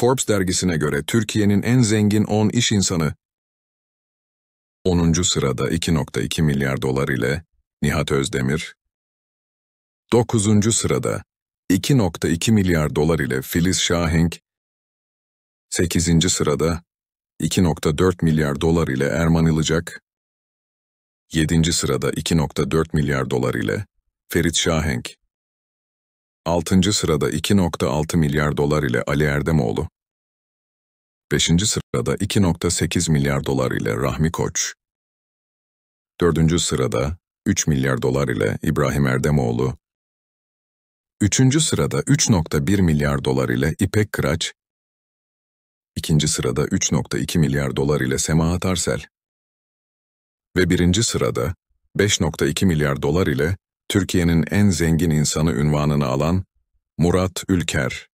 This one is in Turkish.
Forbes dergisine göre Türkiye'nin en zengin 10 iş insanı 10. sırada 2.2 milyar dolar ile Nihat Özdemir, 9. sırada 2.2 milyar dolar ile Filiz Şahenk, 8. sırada 2.4 milyar dolar ile Erman Ilıcak, 7. sırada 2.4 milyar dolar ile Ferit Şahenk, 6. sırada 2.6 milyar dolar ile Ali Erdemoğlu. 5. sırada 2.8 milyar dolar ile Rahmi Koç. 4. sırada 3 milyar dolar ile İbrahim Erdemoğlu. 3. sırada 3.1 milyar dolar ile İpek Kıraç. 2. sırada 3.2 milyar dolar ile Semahat Arsel. Ve 1. sırada 5.2 milyar dolar ile Türkiye'nin en zengin insanı ünvanını alan Murat Ülker,